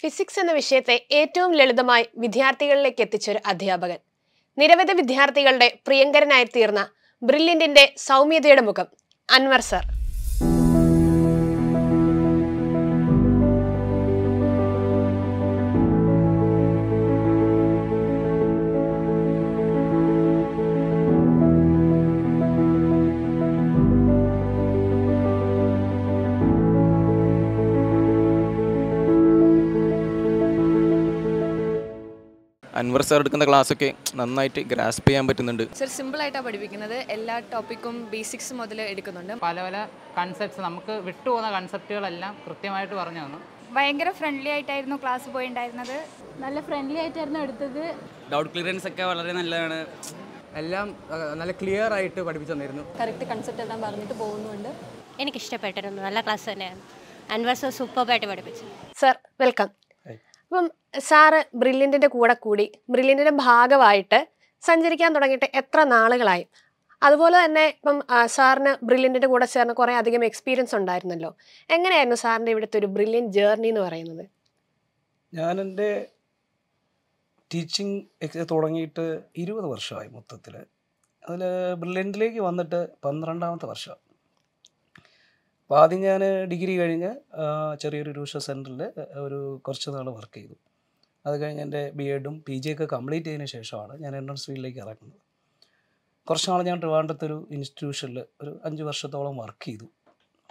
physics എന്ന വിഷയത്തെ ഏറ്റവും ലളിതമായി വിദ്യാർത്ഥികളിലേക്ക് എത്തിച്ചൊരു അധ്യാപകൻ നിരവധി വിദ്യാർത്ഥികളുടെ പ്രിയങ്കരനായി തീർന്ന ബ്രില്യന്റിന്റെ സൗമ്യതയുടെ മുഖം അൻവർ സർ സർ സാർ എടുക്കുന്ന ഒക്കെ നന്നായിട്ട് ഗ്രാസ്പ് ചെയ്യാൻ പറ്റുന്നുണ്ട് സർ സിമ്പിൾ ആയിട്ടാണ് പഠിപ്പിക്കുന്നത് എല്ലാ ടോപ്പിക്കും ബേസിക്സ് മുതൽ എടുക്കുന്നുണ്ട് പല പല കൺസെപ്റ്റ്സ് നമുക്ക് വിട്ടുപോകുന്ന കൺസെപ്റ്റുകളെല്ലാം കൃത്യമായിട്ട് പറഞ്ഞു തന്നു ഭയങ്കര ഫ്രണ്ട്ലി ആയിട്ടായിരുന്നു ക്ലാസ് പോയിണ്ടായിരുന്നത് നല്ല ഫ്രണ്ട്ലി ആയിട്ടായിരുന്നു എടുത്തത് ഡൗട്ട് ക്ലിയറൻസ് ഒക്കെ വളരെ നല്ലതാണ് എല്ലാം നല്ല ക്ലിയർ ആയിട്ട് പഠിപ്പിച്ചു തന്നിരുന്നു കറക്റ്റ് കൺസെപ്റ്റ് എല്ലാം പറഞ്ഞിട്ട് പോകുന്നുണ്ട് എനിക്ക് ഇഷ്ടപ്പെട്ടിരുന്നു നല്ല ക്ലാസ് തന്നെയാണ് അൻവർ സർ ആയിട്ട് പഠിപ്പിച്ചു സർ വെൽക്കം അപ്പം സാറ് ബ്രില്യൻറ്റിൻ്റെ കൂടെ കൂടി ബ്രില്യൻറ്റിൻ്റെ ഭാഗമായിട്ട് സഞ്ചരിക്കാൻ തുടങ്ങിയിട്ട് എത്ര നാളുകളായി അതുപോലെ തന്നെ ഇപ്പം സാറിന് ബ്രില്യൻറ്റിൻ്റെ കൂടെ ചേർന്ന് കുറേ അധികം എക്സ്പീരിയൻസ് ഉണ്ടായിരുന്നല്ലോ എങ്ങനെയായിരുന്നു സാറിൻ്റെ ഇവിടുത്തെ ഒരു ബ്രില്യൻ ജേർണി എന്ന് പറയുന്നത് ഞാനെൻ്റെ ടീച്ചിങ് തുടങ്ങിയിട്ട് ഇരുപത് വർഷമായി മൊത്തത്തിൽ അതിൽ ബ്രില്യൻറ്റിലേക്ക് വന്നിട്ട് പന്ത്രണ്ടാമത്തെ വർഷം അപ്പോൾ ആദ്യം ഞാൻ ഡിഗ്രി കഴിഞ്ഞ് ചെറിയൊരു ട്യൂഷൻ സെൻറ്ററിൽ ഒരു കുറച്ച് നാൾ വർക്ക് ചെയ്തു അത് കഴിഞ്ഞ് എൻ്റെ ബി എഡും പി ജി ഒക്കെ കംപ്ലീറ്റ് ചെയ്തതിന് ശേഷമാണ് ഞാൻ എൻട്രൻസ് ഫീൽഡിലേക്ക് ഇറങ്ങുന്നത് കുറച്ച് നാൾ ഞാൻ ട്രിവാൻഡ്രത്തൊരു ഇൻസ്റ്റിറ്റ്യൂഷനിൽ ഒരു അഞ്ച് വർഷത്തോളം വർക്ക് ചെയ്തു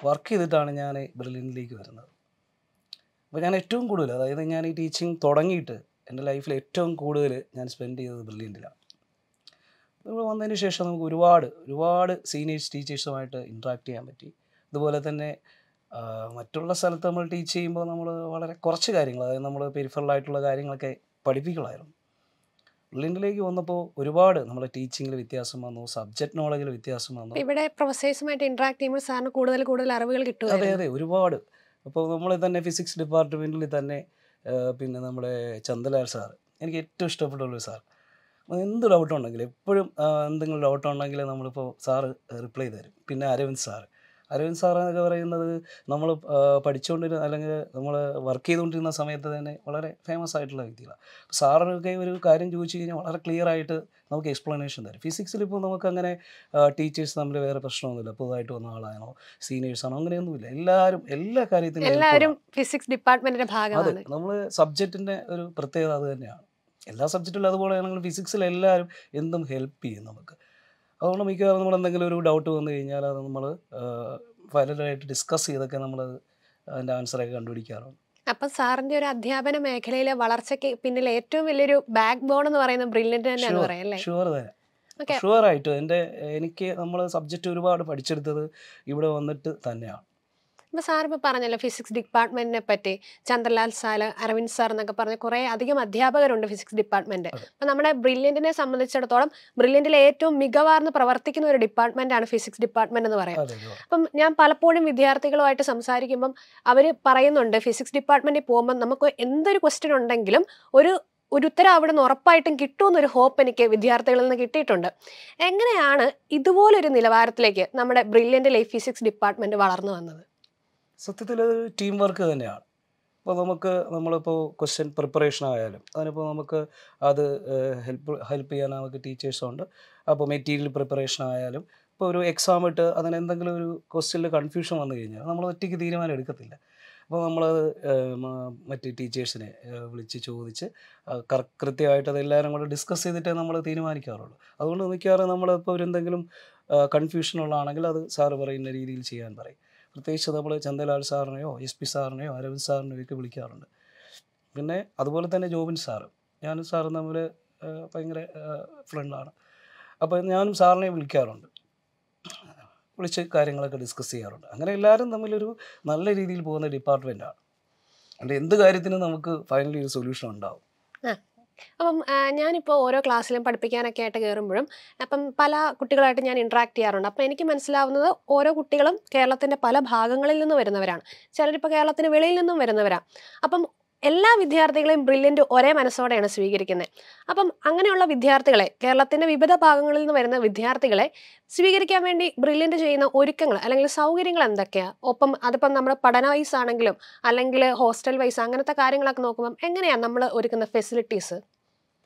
വർക്ക് ചെയ്തിട്ടാണ് ഞാൻ ബെർലിനിലേക്ക് വരുന്നത് അപ്പോൾ ഞാൻ ഏറ്റവും കൂടുതൽ അതായത് ഞാൻ ഈ ടീച്ചിങ് തുടങ്ങിയിട്ട് എൻ്റെ ലൈഫിൽ ഏറ്റവും കൂടുതൽ ഞാൻ സ്പെൻഡ് ചെയ്തത് ബെർലിനിലാണ് ഇവിടെ വന്നതിന് ശേഷം നമുക്ക് ഒരുപാട് ഒരുപാട് സീനിയേഴ്സ് ടീച്ചേഴ്സുമായിട്ട് ഇൻട്രാക്ട് ചെയ്യാൻ പറ്റി അതുപോലെ തന്നെ മറ്റുള്ള സ്ഥലത്ത് നമ്മൾ ടീച്ച് ചെയ്യുമ്പോൾ നമ്മൾ വളരെ കുറച്ച് കാര്യങ്ങൾ അതായത് നമ്മൾ പെരിഫറലായിട്ടുള്ള കാര്യങ്ങളൊക്കെ പഠിപ്പിക്കുകയായിരുന്നു ഉള്ളിലേക്ക് വന്നപ്പോൾ ഒരുപാട് നമ്മൾ ടീച്ചിങ്ങിൽ വ്യത്യാസം വന്നു സബ്ജക്ട് നോളജിൽ വ്യത്യാസം വന്നു ഇവിടെ പ്രൊഫസേഴ്സുമായിട്ട് ഇന്ററാക്ട് ചെയ്യുമ്പോൾ സാറിന് കൂടുതൽ കൂടുതൽ അറിവുകൾ കിട്ടും അതെ അതെ ഒരുപാട് അപ്പോൾ നമ്മൾ തന്നെ ഫിസിക്സ് ഡിപ്പാർട്ട്മെൻറ്റിൽ തന്നെ പിന്നെ നമ്മുടെ ചന്ദലാൽ സാർ എനിക്ക് ഏറ്റവും ഇഷ്ടപ്പെട്ടുള്ളൊരു സാർ എന്ത് ഡൗട്ട് ഉണ്ടെങ്കിലും എപ്പോഴും എന്തെങ്കിലും ഡൗട്ട് ഉണ്ടെങ്കിൽ നമ്മളിപ്പോൾ സാറ് റിപ്ലൈ തരും പിന്നെ അരവിന്ദ് സാറ് അരവിന്ദ് സാർ എന്നൊക്കെ പറയുന്നത് നമ്മൾ പഠിച്ചുകൊണ്ടിരുന്ന അല്ലെങ്കിൽ നമ്മൾ വർക്ക് ചെയ്തുകൊണ്ടിരുന്ന സമയത്ത് തന്നെ വളരെ ഫേമസ് ആയിട്ടുള്ള വ്യക്തികളാണ് സാറിനൊക്കെ ഒരു കാര്യം ചോദിച്ചു കഴിഞ്ഞാൽ വളരെ ക്ലിയർ ആയിട്ട് നമുക്ക് എക്സ്പ്ലനേഷൻ തരും ഫിസിക്സിൽ ഇപ്പോൾ നമുക്ക് അങ്ങനെ ടീച്ചേഴ്സ് തമ്മിൽ വേറെ പ്രശ്നമൊന്നുമില്ല പുതുതായിട്ട് വന്ന ആളാണോ സീനിയേഴ്സാണോ അങ്ങനെയൊന്നുമില്ല എല്ലാവരും എല്ലാ കാര്യത്തിനും എല്ലാവരും ഫിസിക്സ് ഡിപ്പാർട്ട്മെന്റിന്റെ ഭാഗമാണ് നമ്മൾ സബ്ജക്റ്റിന്റെ ഒരു പ്രത്യേകത അത് തന്നെയാണ് എല്ലാ സബ്ജക്റ്റിലും അതുപോലെ ആണെങ്കിലും ഫിസിക്സിൽ എല്ലാവരും എന്തും ഹെൽപ്പ് ചെയ്യും നമുക്ക് അതുകൊണ്ട് മിക്കവാറും നമ്മൾ എന്തെങ്കിലും ഒരു ഡൗട്ട് വന്നു കഴിഞ്ഞാൽ അത് നമ്മൾ ഫൈനലായിട്ട് ഡിസ്കസ് ചെയ്തൊക്കെ നമ്മൾ അതിൻ്റെ ആൻസറൊക്കെ കണ്ടുപിടിക്കാറുണ്ട് അപ്പം സാറിന്റെ ഒരു അധ്യാപന മേഖലയിലെ വളർച്ചയ്ക്ക് പിന്നിൽ ഏറ്റവും വലിയൊരു ബാക്ക് ബോൺ എന്ന് പറയുന്നത് ബ്രില്യൻ്റ് തന്നെയാണ് പറയല്ലേ ഷുവർ തന്നെ ഷുവർ ആയിട്ട് എൻ്റെ എനിക്ക് നമ്മൾ സബ്ജക്റ്റ് ഒരുപാട് പഠിച്ചെടുത്തത് ഇവിടെ വന്നിട്ട് തന്നെയാണ് ഇപ്പോൾ സാറിപ്പോൾ പറഞ്ഞല്ലോ ഫിസിക്സ് ഡിപ്പാർട്ട്മെന്റിനെ പറ്റി ചന്ദ്രലാൽ സാല് അരവിന്ദ് സാർ എന്നൊക്കെ പറഞ്ഞ് കുറേ അധികം അധ്യാപകരുണ്ട് ഫിസിക്സ് ഡിപ്പാർട്ട്മെന്റ് അപ്പോൾ നമ്മുടെ ബ്രില്യൻറ്റിനെ സംബന്ധിച്ചിടത്തോളം ബ്രില്യൻറ്റിലെ ഏറ്റവും മികവാർന്ന് പ്രവർത്തിക്കുന്ന ഒരു ഡിപ്പാർട്ട്മെന്റാണ് ഫിസിക്സ് ഡിപ്പാർട്ട്മെന്റ് എന്ന് പറയാം അപ്പം ഞാൻ പലപ്പോഴും വിദ്യാർത്ഥികളുമായിട്ട് സംസാരിക്കുമ്പം അവർ പറയുന്നുണ്ട് ഫിസിക്സ് ഡിപ്പാർട്ട്മെന്റിൽ പോകുമ്പോൾ നമുക്ക് എന്തൊരു ക്വസ്റ്റ്യൻ ഉണ്ടെങ്കിലും ഒരു ഒരു ഉത്തരം അവിടെ നിന്ന് ഉറപ്പായിട്ടും കിട്ടുമെന്നൊരു ഹോപ്പ് എനിക്ക് വിദ്യാർത്ഥികളിൽ നിന്ന് കിട്ടിയിട്ടുണ്ട് എങ്ങനെയാണ് ഇതുപോലൊരു നിലവാരത്തിലേക്ക് നമ്മുടെ ബ്രില്യൻ്റ് ലൈഫ് ഫിസിക്സ് ഡിപ്പാർട്ട്മെൻറ്റ് വളർന്നു വന്നത് സത്യത്തിൽ ടീം വർക്ക് തന്നെയാണ് അപ്പോൾ നമുക്ക് നമ്മളിപ്പോൾ ക്വസ്റ്റ്യൻ പ്രിപ്പറേഷൻ ആയാലും അതിനിപ്പോൾ നമുക്ക് അത് ഹെൽപ്പ് ഹെൽപ്പ് ചെയ്യാൻ നമുക്ക് ടീച്ചേഴ്സുണ്ട് അപ്പോൾ മെറ്റീരിയൽ പ്രിപ്പറേഷൻ ആയാലും ഇപ്പോൾ ഒരു എക്സാം ഇട്ട് അതിന് എന്തെങ്കിലും ഒരു ക്വസ്റ്റ്യനിൽ കൺഫ്യൂഷൻ വന്നു കഴിഞ്ഞാൽ നമ്മൾ ഒറ്റയ്ക്ക് തീരുമാനം എടുക്കത്തില്ല അപ്പോൾ നമ്മളത് മറ്റ് ടീച്ചേഴ്സിനെ വിളിച്ച് ചോദിച്ച് കൃത്യമായിട്ട് അതെല്ലാവരും എല്ലാവരും കൂടെ ഡിസ്കസ് ചെയ്തിട്ടേ നമ്മൾ തീരുമാനിക്കാറുള്ളൂ അതുകൊണ്ട് മിക്കവാറും നമ്മളിപ്പോൾ ഒരു എന്തെങ്കിലും കൺഫ്യൂഷനുള്ളതാണെങ്കിൽ അത് സാറ് പറയുന്ന രീതിയിൽ ചെയ്യാൻ പറയും പ്രത്യേകിച്ച് നമ്മൾ ചന്ദലാൽ സാറിനെയോ എസ് പി സാറിനെയോ അരവിന്ദ് സാറിനെയോ ഒക്കെ വിളിക്കാറുണ്ട് പിന്നെ അതുപോലെ തന്നെ ജോബിൻ സാറ് ഞാനും സാറും തമ്മിൽ ഭയങ്കര ഫ്രണ്ടാണ് അപ്പോൾ ഞാനും സാറിനെ വിളിക്കാറുണ്ട് വിളിച്ച് കാര്യങ്ങളൊക്കെ ഡിസ്കസ് ചെയ്യാറുണ്ട് അങ്ങനെ എല്ലാവരും തമ്മിലൊരു നല്ല രീതിയിൽ പോകുന്ന ഡിപ്പാർട്ട്മെൻറ്റാണ് അതുകൊണ്ട് എന്ത് കാര്യത്തിനും നമുക്ക് ഫൈനലി ഒരു സൊല്യൂഷൻ ഉണ്ടാവും അപ്പം ഞാനിപ്പോൾ ഓരോ ക്ലാസ്സിലും പഠിപ്പിക്കാനൊക്കെ ആയിട്ട് കയറുമ്പോഴും അപ്പം പല കുട്ടികളായിട്ട് ഞാൻ ഇൻട്രാക്ട് ചെയ്യാറുണ്ട് അപ്പം എനിക്ക് മനസ്സിലാവുന്നത് ഓരോ കുട്ടികളും കേരളത്തിൻ്റെ പല ഭാഗങ്ങളിൽ നിന്ന് വരുന്നവരാണ് ചിലരിപ്പോൾ കേരളത്തിന് വെളിയിൽ നിന്നും വരുന്നവരാണ് അപ്പം എല്ലാ വിദ്യാർത്ഥികളെയും ബ്രില്യൻ്റ് ഒരേ മനസ്സോടെയാണ് സ്വീകരിക്കുന്നത് അപ്പം അങ്ങനെയുള്ള വിദ്യാർത്ഥികളെ കേരളത്തിൻ്റെ വിവിധ ഭാഗങ്ങളിൽ നിന്ന് വരുന്ന വിദ്യാർത്ഥികളെ സ്വീകരിക്കാൻ വേണ്ടി ബ്രില്യൻ്റ് ചെയ്യുന്ന ഒരുക്കങ്ങൾ അല്ലെങ്കിൽ സൗകര്യങ്ങൾ എന്തൊക്കെയാണ് ഒപ്പം അതിപ്പം നമ്മുടെ പഠന വൈസ് ആണെങ്കിലും അല്ലെങ്കിൽ ഹോസ്റ്റൽ വൈസ് അങ്ങനത്തെ കാര്യങ്ങളൊക്കെ നോക്കുമ്പം എങ്ങനെയാണ് നമ്മൾ ഒരുക്കുന്ന ഫെസിലിറ്റീസ്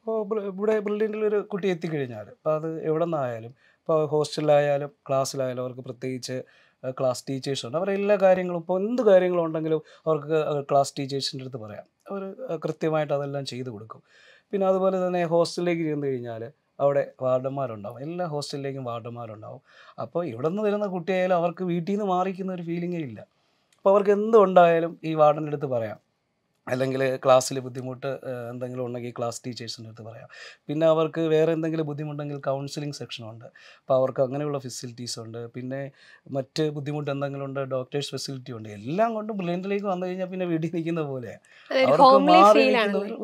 ഇപ്പോൾ ഇവിടെ ബ്രില്യൻ്റിൽ ഒരു കുട്ടി എത്തിക്കഴിഞ്ഞാൽ അപ്പോൾ അത് എവിടെ നിന്നായാലും ഇപ്പോൾ ഹോസ്റ്റലിലായാലും ക്ലാസ്സിലായാലും അവർക്ക് പ്രത്യേകിച്ച് ക്ലാസ് ടീച്ചേഴ്സുണ്ട് അവർ എല്ലാ കാര്യങ്ങളും ഇപ്പോൾ എന്ത് കാര്യങ്ങളും ഉണ്ടെങ്കിലും അവർക്ക് ക്ലാസ് ടീച്ചേഴ്സിൻ്റെ അടുത്ത് പറയാം അവർ കൃത്യമായിട്ട് അതെല്ലാം ചെയ്തു കൊടുക്കും പിന്നെ അതുപോലെ തന്നെ ഹോസ്റ്റലിലേക്ക് ചെന്ന് കഴിഞ്ഞാൽ അവിടെ വാർഡന്മാരുണ്ടാവും എല്ലാ ഹോസ്റ്റലിലേക്കും വാർഡന്മാരുണ്ടാവും അപ്പോൾ ഇവിടെ നിന്ന് വരുന്ന കുട്ടിയായാലും അവർക്ക് വീട്ടിൽ നിന്ന് മാറിക്കുന്ന ഒരു ഫീലിങ്ങേ ഇല്ല അപ്പോൾ അവർക്ക് എന്തുണ്ടായാലും ഈ വാർഡൻ്റെ അടുത്ത് പറയാം അല്ലെങ്കിൽ ക്ലാസ്സിൽ ബുദ്ധിമുട്ട് എന്തെങ്കിലും ഉണ്ടെങ്കിൽ ക്ലാസ് ടീച്ചേഴ്സിൻ്റെ അടുത്ത് പറയാം പിന്നെ അവർക്ക് വേറെ എന്തെങ്കിലും ബുദ്ധിമുട്ടുണ്ടെങ്കിൽ കൗൺസിലിംഗ് സെക്ഷനുണ്ട് അപ്പോൾ അവർക്ക് അങ്ങനെയുള്ള ഫെസിലിറ്റീസ് ഉണ്ട് പിന്നെ മറ്റ് ബുദ്ധിമുട്ട് എന്തെങ്കിലും ഉണ്ട് ഡോക്ടേഴ്സ് ഫെസിലിറ്റി ഉണ്ട് എല്ലാം കൊണ്ടും ബ്രില്യൻറ്റിലേക്ക് വന്നു കഴിഞ്ഞാൽ പിന്നെ വീട്ടിൽ നിൽക്കുന്ന പോലെ അവർക്ക് മാറി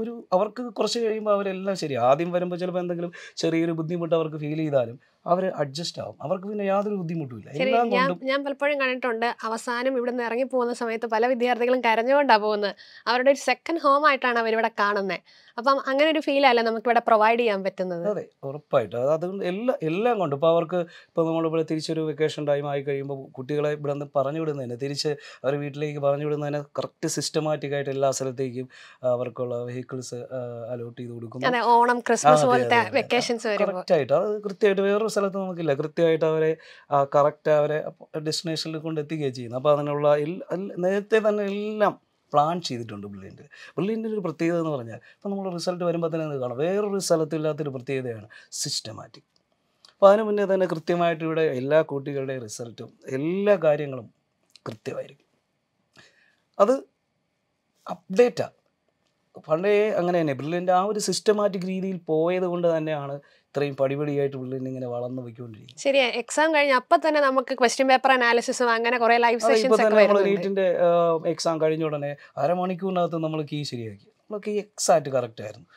ഒരു അവർക്ക് കുറച്ച് കഴിയുമ്പോൾ അവരെല്ലാം ശരി ആദ്യം വരുമ്പോൾ ചിലപ്പോൾ എന്തെങ്കിലും ചെറിയൊരു ബുദ്ധിമുട്ട് അവർക്ക് ഫീൽ ചെയ്താലും അവർ അഡ്ജസ്റ്റ് ആവും അവർക്ക് പിന്നെ യാതൊരു ബുദ്ധിമുട്ടുമില്ല ഞാൻ പലപ്പോഴും കണ്ടിട്ടുണ്ട് അവസാനം ഇവിടെ നിന്ന് ഇറങ്ങി പോകുന്ന സമയത്ത് പല വിദ്യാർത്ഥികളും കരഞ്ഞുകൊണ്ടാ പോകുന്നത് അവരുടെ ഒരു സെക്കൻഡ് ഹോം ആയിട്ടാണ് അവരിവിടെ കാണുന്നത് അപ്പം അങ്ങനെ ഒരു ഫീൽ അല്ല നമുക്ക് ഇവിടെ പ്രൊവൈഡ് ചെയ്യാൻ പറ്റുന്നത് അതെ ഉറപ്പായിട്ട് അതുകൊണ്ട് എല്ലാ എല്ലാം കൊണ്ട് ഇപ്പോൾ അവർക്ക് ഇപ്പോൾ നമ്മളിവിടെ തിരിച്ചൊരു വെക്കേഷൻ ടൈം ആയി കഴിയുമ്പോൾ കുട്ടികളെ ഇവിടെ നിന്ന് പറഞ്ഞു വിടുന്നതിന് തിരിച്ച് അവർ വീട്ടിലേക്ക് പറഞ്ഞു വിടുന്നതിന് കറക്റ്റ് സിസ്റ്റമാറ്റിക് ആയിട്ട് എല്ലാ സ്ഥലത്തേക്കും അവർക്കുള്ള വെഹിക്കിൾസ് അലോട്ട് ചെയ്ത് കൊടുക്കുന്നു ഓണം ക്രിസ്മസ് പോലത്തെ വെക്കേഷൻസ് കറക്റ്റായിട്ട് അത് കൃത്യമായിട്ട് വേറൊരു സ്ഥലത്ത് നമുക്കില്ല കൃത്യമായിട്ട് അവരെ കറക്റ്റ് അവരെ ഡെസ്റ്റിനേഷനിൽ കൊണ്ട് എത്തിക്കുകയാണ് ചെയ്യുന്നത് അപ്പോൾ അതിനുള്ള നേരത്തെ തന്നെ എല്ലാം പ്ലാൻ ചെയ്തിട്ടുണ്ട് ബ്രില്യൻ്റ് ബ്രില്യൻ്റെ ഒരു പ്രത്യേകത എന്ന് പറഞ്ഞാൽ ഇപ്പോൾ നമ്മൾ റിസൾട്ട് വരുമ്പോൾ തന്നെ അത് കാണാം വേറൊരു സ്ഥലത്തില്ലാത്തൊരു പ്രത്യേകതയാണ് സിസ്റ്റമാറ്റിക് അപ്പോൾ അതിന് മുന്നേ തന്നെ കൃത്യമായിട്ട് ഇവിടെ എല്ലാ കുട്ടികളുടെയും റിസൾട്ടും എല്ലാ കാര്യങ്ങളും കൃത്യമായിരിക്കും അത് അപ്ഡേറ്റാണ് പണ്ടേ അങ്ങനെ തന്നെ ബ്രില്ലിൻ്റെ ആ ഒരു സിസ്റ്റമാറ്റിക് രീതിയിൽ പോയത് കൊണ്ട് തന്നെയാണ് ഇത്രയും പടിപടിയായിട്ട് ബ്രില്ലിൻ ഇങ്ങനെ വളർന്നു പോയിക്കൊണ്ടിരിക്കുന്നത് ശരി എക്സാം കഴിഞ്ഞ അപ്പം തന്നെ നമുക്ക് ക്വസ്റ്റ്യൻ പേപ്പർ അനാലിസിസും അങ്ങനെ കുറേ ലൈവ് സെഷൻസ് തന്നെ നമ്മൾ നീറ്റിൻ്റെ എക്സാം കഴിഞ്ഞ ഉടനെ അരമണിക്കൂറിനകത്ത് നമ്മൾ കീ ശരിയാക്കി നമ്മൾ കീ എക്സാക്റ്റ് കറക്റ്റ് ആയിരുന്നു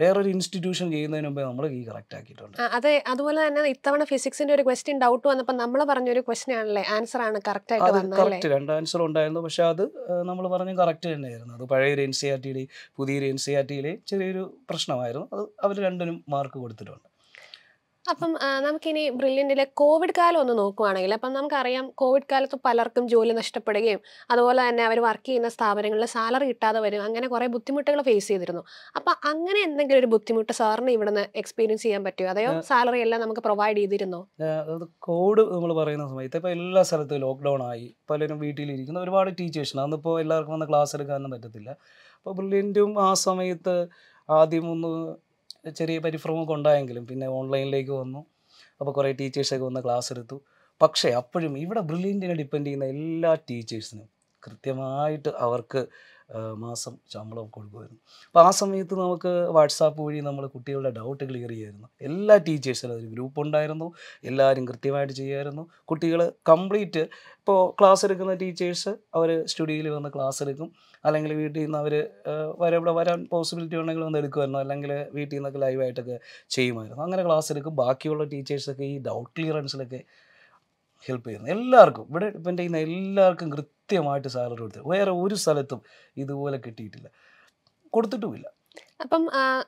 വേറൊരു ഇൻസ്റ്റിറ്റ്യൂഷൻ ചെയ്യുന്നതിന് മുമ്പേ നമ്മൾ ഈ കറക്റ്റ് ആക്കിയിട്ടുണ്ട് അതെ അതുപോലെ തന്നെ ഇത്തവണ ഫിസിക്സിന്റെ ഒരു ക്വസ്റ്റ്യൻ ഡൗട്ട് വന്നപ്പോൾ നമ്മൾ പറഞ്ഞ ഒരു ക്വസ്റ്റ്യൻ ആണല്ലേ ആൻസർ ആണ് കറക്റ്റ് ആയിട്ട് കറക്റ്റ് രണ്ട് ആൻസർ ഉണ്ടായിരുന്നു പക്ഷെ അത് നമ്മൾ പറഞ്ഞ കറക്റ്റ് തന്നെയായിരുന്നു അത് പഴയൊരു എൻ സി ആർ e ടിയുടെയും പുതിയൊരു എൻ സി ആർ e ടിയിലെയും ചെറിയൊരു പ്രശ്നമായിരുന്നു അത് അവർ രണ്ടിനും മാർക്ക് കൊടുത്തിട്ടുണ്ട് അപ്പം നമുക്കിനി ബ്രില്യൻറ്റിലെ കോവിഡ് കാലം ഒന്ന് നോക്കുവാണെങ്കിൽ അപ്പം നമുക്കറിയാം കോവിഡ് കാലത്ത് പലർക്കും ജോലി നഷ്ടപ്പെടുകയും അതുപോലെ തന്നെ അവർ വർക്ക് ചെയ്യുന്ന സ്ഥാപനങ്ങളിൽ സാലറി കിട്ടാതെ വരും അങ്ങനെ കുറേ ബുദ്ധിമുട്ടുകൾ ഫേസ് ചെയ്തിരുന്നു അപ്പം അങ്ങനെ എന്തെങ്കിലും ഒരു ബുദ്ധിമുട്ട് സാറിന് ഇവിടുന്ന് എക്സ്പീരിയൻസ് ചെയ്യാൻ പറ്റുമോ അതെയോ സാലറി എല്ലാം നമുക്ക് പ്രൊവൈഡ് ചെയ്തിരുന്നോ കോവിഡ് നമ്മൾ പറയുന്ന സമയത്ത് ഇപ്പോൾ എല്ലാ സ്ഥലത്തും ലോക്ക്ഡൗൺ ആയി പലരും വീട്ടിലിരിക്കുന്ന ഒരുപാട് ടീച്ചേഴ്സിന് അന്നിപ്പോൾ എല്ലാവർക്കും വന്ന് ക്ലാസ് എടുക്കാനൊന്നും പറ്റത്തില്ല അപ്പോൾ ബ്രില്യൻറ്റും ആ സമയത്ത് ആദ്യം ഒന്ന് ചെറിയ പരിഭ്രമമൊക്കെ ഉണ്ടായെങ്കിലും പിന്നെ ഓൺലൈനിലേക്ക് വന്നു അപ്പോൾ കുറേ ടീച്ചേഴ്സൊക്കെ വന്ന് ക്ലാസ് എടുത്തു പക്ഷേ അപ്പോഴും ഇവിടെ ബ്രില്യൻറ്റിനെ ഡിപ്പെൻഡ് ചെയ്യുന്ന എല്ലാ ടീച്ചേഴ്സിനും കൃത്യമായിട്ട് അവർക്ക് മാസം ശമ്പളം കൊടുക്കുമായിരുന്നു അപ്പോൾ ആ സമയത്ത് നമുക്ക് വാട്സാപ്പ് വഴി നമ്മൾ കുട്ടികളുടെ ഡൗട്ട് ക്ലിയർ ചെയ്യായിരുന്നു എല്ലാ ടീച്ചേഴ്സിനും ഒരു ഗ്രൂപ്പ് ഉണ്ടായിരുന്നു എല്ലാവരും കൃത്യമായിട്ട് ചെയ്യുമായിരുന്നു കുട്ടികൾ കംപ്ലീറ്റ് ഇപ്പോൾ ക്ലാസ് എടുക്കുന്ന ടീച്ചേഴ്സ് അവർ സ്റ്റുഡിയോയിൽ വന്ന് ക്ലാസ് എടുക്കും അല്ലെങ്കിൽ വീട്ടിൽ നിന്ന് അവർ വരെ ഇവിടെ വരാൻ പോസിബിലിറ്റി ഉണ്ടെങ്കിൽ ഒന്ന് എടുക്കുമായിരുന്നു അല്ലെങ്കിൽ വീട്ടിൽ നിന്നൊക്കെ ലൈവായിട്ടൊക്കെ ചെയ്യുമായിരുന്നു അങ്ങനെ ക്ലാസ് എടുക്കും ബാക്കിയുള്ള ടീച്ചേഴ്സൊക്കെ ഈ ഡൗട്ട് ക്ലിയറൻസിലൊക്കെ ഹെൽപ്പ് ചെയ്യുന്നു എല്ലാവർക്കും ഇവിടെ ഇപ്പം ചെയ്യുന്ന എല്ലാവർക്കും കൃത്യമായിട്ട് സാലറി കൊടുത്തു വേറെ ഒരു സ്ഥലത്തും ഇതുപോലെ കിട്ടിയിട്ടില്ല കൊടുത്തിട്ടുമില്ല അപ്പം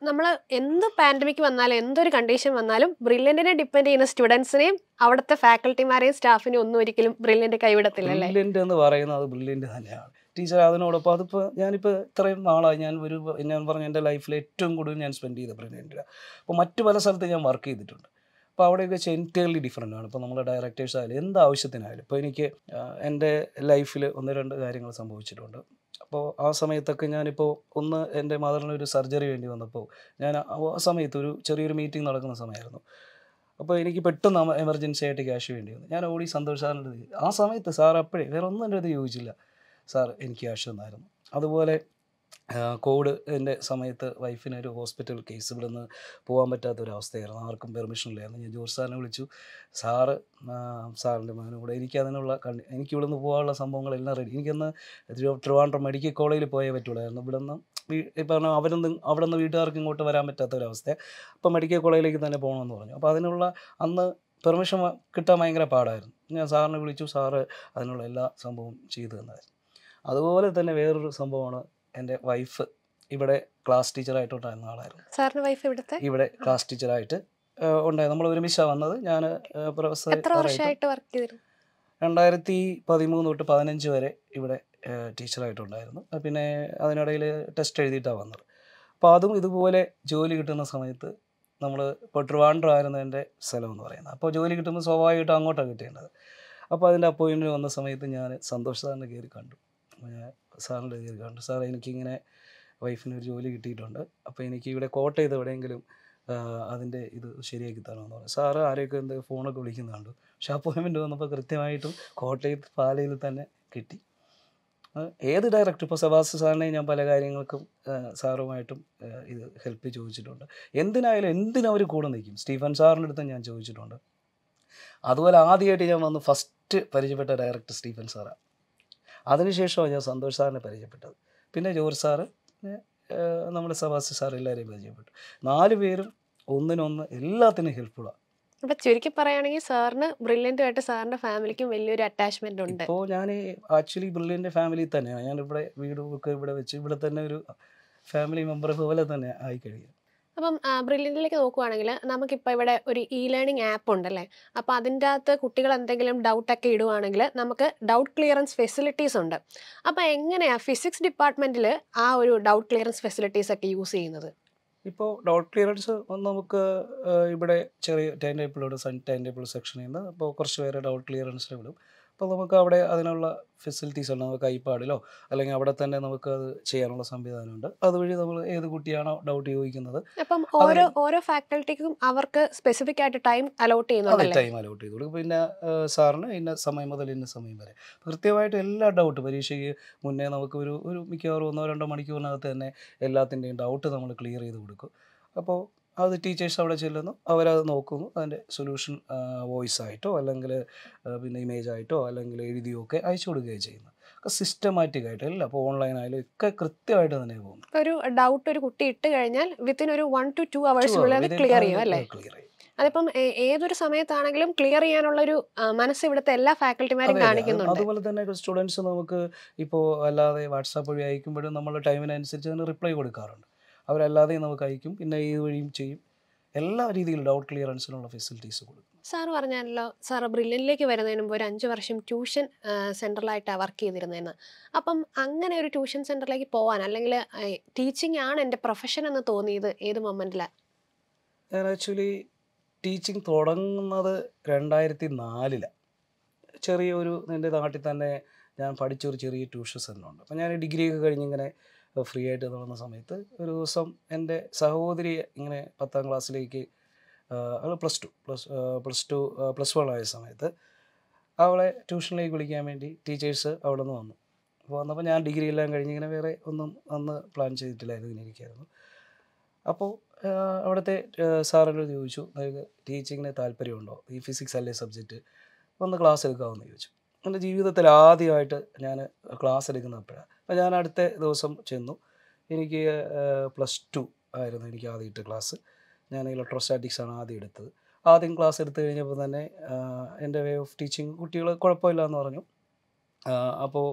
നമ്മൾ എന്ത് പാൻഡമിക് വന്നാലും എന്തൊരു കണ്ടീഷൻ വന്നാലും ബ്രില്യൻറ്റിനെ ഡിപ്പെൻഡ് ചെയ്യുന്ന സ്റ്റുഡൻസിനെയും അവിടുത്തെ ഫാക്കൽറ്റിമാരെയും സ്റ്റാഫിനെയും ഒന്നും ഒരിക്കലും ബ്രില്യൻറ്റ് കൈവിടത്തില്ല ബ്രില്യൻറ്റ് എന്ന് പറയുന്നത് അത് ബ്രില്യൻറ്റ് തന്നെയാണ് ടീച്ചർ അതിനോടൊപ്പം അതിപ്പോൾ ഞാനിപ്പോൾ ഇത്രയും നാളായി ഞാൻ ഒരു ഞാൻ പറഞ്ഞ എൻ്റെ ലൈഫിൽ ഏറ്റവും കൂടുതൽ ഞാൻ സ്പെൻഡ് ചെയ്ത പ്രഗ്നൻ്റ് അപ്പോൾ മറ്റു പല സ്ഥലത്ത് ഞാൻ വർക്ക് ചെയ്തിട്ടുണ്ട് അപ്പോൾ അവിടെയൊക്കെ വെച്ച് എൻറ്റയർലി ഡിഫറെൻ്റ് ആണ് ഇപ്പോൾ നമ്മുടെ ഡയറക്ടേഴ്സ് ആയാലും എന്ത് ആവശ്യത്തിനായാലും ഇപ്പോൾ എനിക്ക് എൻ്റെ ലൈഫിൽ ഒന്ന് രണ്ട് കാര്യങ്ങൾ സംഭവിച്ചിട്ടുണ്ട് അപ്പോൾ ആ സമയത്തൊക്കെ ഞാനിപ്പോൾ ഒന്ന് എൻ്റെ മദറിന് ഒരു സർജറി വേണ്ടി വന്നപ്പോൾ ഞാൻ ആ സമയത്ത് ഒരു ചെറിയൊരു മീറ്റിംഗ് നടക്കുന്ന സമയമായിരുന്നു അപ്പോൾ എനിക്ക് പെട്ടെന്ന് എമർജൻസി ആയിട്ട് ക്യാഷ് വേണ്ടി വന്നു ഞാൻ ഓടി സന്തോഷ് സാറിൻ്റെ ആ സമയത്ത് സാർ അപ്പോഴേ വേറെ ഒന്നും എൻ്റെ അത് ചോദിച്ചില്ല സാർ എനിക്ക് ആവശ്യമുണ്ടായിരുന്നു അതുപോലെ കോവിഡ് എൻ്റെ സമയത്ത് വൈഫിന് ഒരു ഹോസ്പിറ്റൽ കേസ് ഇവിടെ നിന്ന് പോകാൻ പറ്റാത്തൊരവസ്ഥയായിരുന്നു ആർക്കും പെർമിഷൻ ഇല്ലായിരുന്നു ഞാൻ ജോർജ് സാറിനെ വിളിച്ചു സാറ് സാറിൻ്റെ മകനും കൂടെ എനിക്ക് അതിനുള്ള കണ്ടി എനിക്ക് ഇവിടെ നിന്ന് പോകാനുള്ള സംഭവങ്ങളെല്ലാം റെഡി എനിക്കന്ന് ട്രിവാൻഡ്രം മെഡിക്കൽ കോളേജിൽ പോയേ പറ്റുള്ളായിരുന്നു ഇവിടെ നിന്ന് ഈ പറഞ്ഞാൽ അവരൊന്ന് അവിടെ നിന്ന് വീട്ടുകാർക്ക് ഇങ്ങോട്ട് വരാൻ പറ്റാത്തൊരവസ്ഥ അപ്പോൾ മെഡിക്കൽ കോളേജിലേക്ക് തന്നെ പോകണമെന്ന് പറഞ്ഞു അപ്പോൾ അതിനുള്ള അന്ന് പെർമിഷൻ കിട്ടാൻ ഭയങ്കര പാടായിരുന്നു ഞാൻ സാറിനെ വിളിച്ചു സാറ് അതിനുള്ള എല്ലാ സംഭവവും ചെയ്തു തന്നായിരുന്നു അതുപോലെ തന്നെ വേറൊരു സംഭവമാണ് എൻ്റെ വൈഫ് ഇവിടെ ക്ലാസ് ടീച്ചറായിട്ട് ഉണ്ടായിരുന്ന ആളായിരുന്നു സാറിൻ്റെ വൈഫ് ഇവിടുത്തെ ഇവിടെ ക്ലാസ് ടീച്ചറായിട്ട് ഉണ്ടായി നമ്മൾ ഒരുമിച്ചാണ് വന്നത് ഞാൻ പ്രൊഫസർ രണ്ടായിരത്തി പതിമൂന്ന് തൊട്ട് പതിനഞ്ച് വരെ ഇവിടെ ടീച്ചറായിട്ടുണ്ടായിരുന്നു പിന്നെ അതിനിടയിൽ ടെസ്റ്റ് എഴുതിയിട്ടാണ് വന്നത് അപ്പോൾ അതും ഇതുപോലെ ജോലി കിട്ടുന്ന സമയത്ത് നമ്മൾ ഇപ്പോൾ ട്രിവാൻഡ്രം എൻ്റെ സ്ഥലം എന്ന് പറയുന്നത് അപ്പോൾ ജോലി കിട്ടുമ്പോൾ സ്വാഭാവികമായിട്ടും അങ്ങോട്ടാണ് കിട്ടേണ്ടത് അപ്പോൾ അതിൻ്റെ അപ്പോയിൻമെൻറ്റ് വന്ന സമയത്ത് ഞാൻ സന്തോഷ് സാറിനെ കയറി കണ്ടു അപ്പോൾ ഞാൻ സാറിൻ്റെ കണ്ട് സാർ എനിക്കിങ്ങനെ വൈഫിന് ഒരു ജോലി കിട്ടിയിട്ടുണ്ട് അപ്പോൾ എനിക്ക് ഇവിടെ കോട്ടയത്ത് എവിടെയെങ്കിലും അതിൻ്റെ ഇത് ശരിയാക്കി തരണമെന്ന് പറഞ്ഞു സാറ് ആരെയൊക്കെ എന്ത് ഫോണൊക്കെ വിളിക്കുന്നുണ്ട് പക്ഷേ അപ്പോയിൻമെൻറ്റ് വന്നപ്പോൾ കൃത്യമായിട്ടും കോട്ടയത്ത് പാലയിൽ തന്നെ കിട്ടി ഏത് ഡയറക്ടർ ഇപ്പോൾ സെബാസ് സാറിനെ ഞാൻ പല കാര്യങ്ങൾക്കും സാറുമായിട്ടും ഇത് ഹെൽപ്പ് ചോദിച്ചിട്ടുണ്ട് എന്തിനായാലും എന്തിനവർ കൂടെ നിൽക്കും സ്റ്റീഫൻ സാറിൻ്റെ അടുത്ത് ഞാൻ ചോദിച്ചിട്ടുണ്ട് അതുപോലെ ആദ്യമായിട്ട് ഞാൻ വന്ന് ഫസ്റ്റ് പരിചയപ്പെട്ട ഡയറക്ടർ സ്റ്റീഫൻ സാറാണ് അതിനുശേഷമാണ് ഞാൻ സന്തോഷ് സാറിനെ പരിചയപ്പെട്ടത് പിന്നെ ജോർജ് സാറ് നമ്മുടെ സബാസി സാർ എല്ലാവരെയും പരിചയപ്പെട്ടു നാല് പേരും ഒന്നിനൊന്ന് എല്ലാത്തിനും ഹെൽപ്ഫുള്ളാണ് അപ്പം ചുരുക്കി പറയുകയാണെങ്കിൽ സാറിന് ബ്രില്യൻ്റ് ആയിട്ട് സാറിൻ്റെ ഫാമിലിക്കും വലിയൊരു അറ്റാച്ച്മെൻ്റ് ഉണ്ട് ഇപ്പോൾ ഞാൻ ആക്ച്വലി ബ്രില്യൻ്റ് ഫാമിലി തന്നെയാണ് ഞാൻ ഇവിടെ വീടും ഒക്കെ ഇവിടെ വെച്ച് ഇവിടെ തന്നെ ഒരു ഫാമിലി മെമ്പർ പോലെ തന്നെ ആയിക്കഴിഞ്ഞു അപ്പം ബ്രില്യൻറ്റിലേക്ക് നോക്കുവാണെങ്കിൽ നമുക്കിപ്പോൾ ഇവിടെ ഒരു ഇ ലേണിംഗ് ആപ്പ് ഉണ്ടല്ലേ അപ്പോൾ അതിൻ്റെ അകത്ത് കുട്ടികൾ എന്തെങ്കിലും ഡൗട്ടൊക്കെ ഇടുവാണെങ്കിൽ നമുക്ക് ഡൗട്ട് ക്ലിയറൻസ് ഫെസിലിറ്റീസ് ഉണ്ട് അപ്പോൾ എങ്ങനെയാണ് ഫിസിക്സ് ഡിപ്പാർട്ട്മെൻറ്റിൽ ആ ഒരു ഡൗട്ട് ക്ലിയറൻസ് ഫെസിലിറ്റീസ് ഒക്കെ യൂസ് ചെയ്യുന്നത് ഇപ്പോൾ ഡൗട്ട് ക്ലിയറൻസ് നമുക്ക് ഇവിടെ ചെറിയ ടൈം ടേബിൾ സൺ ടൈം ടേബിൾ സെക്ഷനിൽ നിന്ന് അപ്പോൾ കുറച്ച് പേരെ ഡൗട്ട് ക്ലിയറൻസിൽ വിടും അപ്പോൾ നമുക്ക് അവിടെ അതിനുള്ള ഫെസിലിറ്റീസ് ഉണ്ട് നമുക്ക് ഐപാഡിലോ അല്ലെങ്കിൽ അവിടെ തന്നെ നമുക്ക് അത് ചെയ്യാനുള്ള സംവിധാനമുണ്ട് അതുവഴി നമ്മൾ ഏത് കുട്ടിയാണോ ഡൗട്ട് ചോദിക്കുന്നത് അപ്പം ഓരോ ഓരോ ഫാക്കൽറ്റിക്കും അവർക്ക് സ്പെസിഫിക് ആയിട്ട് ടൈം അലോട്ട് ചെയ്യുന്നു ടൈം അലോട്ട് ചെയ്ത് കൊടുക്കും പിന്നെ സാറിന് ഇന്ന സമയം മുതൽ ഇന്ന സമയം വരെ കൃത്യമായിട്ട് എല്ലാ ഡൗട്ട് പരീക്ഷയ്ക്ക് മുന്നേ നമുക്ക് ഒരു ഒരു മിക്കവാറും ഒന്നോ രണ്ടോ മണിക്കൂറിനകത്ത് തന്നെ എല്ലാത്തിൻ്റെയും ഡൗട്ട് നമ്മൾ ക്ലിയർ ചെയ്ത് കൊടുക്കും അപ്പോൾ അത് ടീച്ചേഴ്സ് അവിടെ ചെല്ലുന്നു അവരത് നോക്കുന്നു അതിൻ്റെ സൊല്യൂഷൻ വോയിസ് ആയിട്ടോ അല്ലെങ്കിൽ പിന്നെ ഇമേജ് ആയിട്ടോ അല്ലെങ്കിൽ എഴുതിയോ ഒക്കെ അയച്ചു കൊടുക്കുകയും ചെയ്യുന്നു സിസ്റ്റമാറ്റിക് ആയിട്ട് അല്ല അപ്പോൾ ഓൺലൈൻ ആയാലും ഒക്കെ കൃത്യമായിട്ട് തന്നെ പോകുന്നു ഒരു ഡൗട്ട് ഒരു കുട്ടി ഇട്ട് കഴിഞ്ഞാൽ വിത്തിൻ ഒരു വൺ ടു ടു അവേഴ്സിനുള്ളിൽ ക്ലിയർ ചെയ്യും ക്ലിയർ ചെയ്യും അതിപ്പം ഏതൊരു സമയത്താണെങ്കിലും ക്ലിയർ ചെയ്യാനുള്ള ഒരു മനസ്സ് ഇവിടുത്തെ എല്ലാ ഫാക്കൽറ്റിമാരും കാണിക്കുന്നുണ്ട് അതുപോലെ തന്നെ സ്റ്റുഡൻസ് നമുക്ക് ഇപ്പോൾ അല്ലാതെ വാട്സാപ്പ് വഴി അയക്കുമ്പോഴും നമ്മൾ ടൈമിനനുസരിച്ച് അതിന് റിപ്ലൈ കൊടുക്കാറുണ്ട് അവരല്ലാതെയും നമുക്ക് അയക്കും പിന്നെ ഈ വഴിയും ചെയ്യും എല്ലാ രീതിയിലും ഡൗട്ട് ക്ലിയറൻസിനുള്ള ഫെസിലിറ്റീസ് കൊടുക്കും സാർ പറഞ്ഞല്ലോ സാർ ബ്രില്യനിലേക്ക് വരുന്നതിന് മുമ്പ് ഒരു അഞ്ച് വർഷം ട്യൂഷൻ സെൻറ്ററിലായിട്ടാണ് വർക്ക് ചെയ്തിരുന്നതെന്ന് അപ്പം അങ്ങനെ ഒരു ട്യൂഷൻ സെൻറ്ററിലേക്ക് പോകാൻ അല്ലെങ്കിൽ ടീച്ചിങ് ആണ് എൻ്റെ പ്രൊഫഷൻ എന്ന് തോന്നിയത് ഏത് മൊമെൻറ്റിലാണ് ഞാൻ ആക്ച്വലി ടീച്ചിങ് തുടങ്ങുന്നത് രണ്ടായിരത്തി നാലിലാണ് ചെറിയൊരു എൻ്റെ നാട്ടിൽ തന്നെ ഞാൻ പഠിച്ചൊരു ചെറിയ ട്യൂഷൻ സെൻ്ററുണ്ട് അപ്പോൾ ഞാൻ ഡിഗ്രിയൊക്കെ കഴിഞ്ഞിങ്ങനെ ഫ്രീ ആയിട്ട് തുടങ്ങുന്ന സമയത്ത് ഒരു ദിവസം എൻ്റെ സഹോദരി ഇങ്ങനെ പത്താം ക്ലാസ്സിലേക്ക് അവൾ plus two plus plus two plus one ആയ സമയത്ത് അവളെ ട്യൂഷനിലേക്ക് വിളിക്കാൻ വേണ്ടി ടീച്ചേഴ്സ് അവിടെ നിന്ന് വന്നു അപ്പോൾ വന്നപ്പോൾ ഞാൻ ഡിഗ്രി എല്ലാം കഴിഞ്ഞ് ഇങ്ങനെ വേറെ ഒന്നും അന്ന് പ്ലാൻ ചെയ്തിട്ടില്ലായിരുന്നു ഇങ്ങനെ ഇരിക്കായിരുന്നു അപ്പോൾ അവിടുത്തെ സാറിനോട് ചോദിച്ചു അതായത് ടീച്ചിങ്ങിന് താല്പര്യമുണ്ടോ ഈ ഫിസിക്സ് അല്ലേ സബ്ജക്റ്റ് ഒന്ന് ക്ലാസ് എടുക്കാമെന്ന് ചോദിച്ചു എൻ്റെ ജീവിതത്തിൽ ആദ്യമായിട്ട് ഞാൻ ക്ലാസ് എടുക്കുന്ന അപ്പോഴാണ് അപ്പോൾ ഞാൻ അടുത്ത ദിവസം ചെന്നു എനിക്ക് പ്ലസ് ടു ആയിരുന്നു എനിക്ക് ആദ്യം ഇട്ട ക്ലാസ് ഞാൻ ഇലക്ട്രോസ്റ്റാറ്റിക്സ് ആണ് ആദ്യം എടുത്തത് ആദ്യം ക്ലാസ് എടുത്തു കഴിഞ്ഞപ്പോൾ തന്നെ എൻ്റെ വേ ഓഫ് ടീച്ചിങ് കുട്ടികൾ കുഴപ്പമില്ല എന്ന് പറഞ്ഞു അപ്പോൾ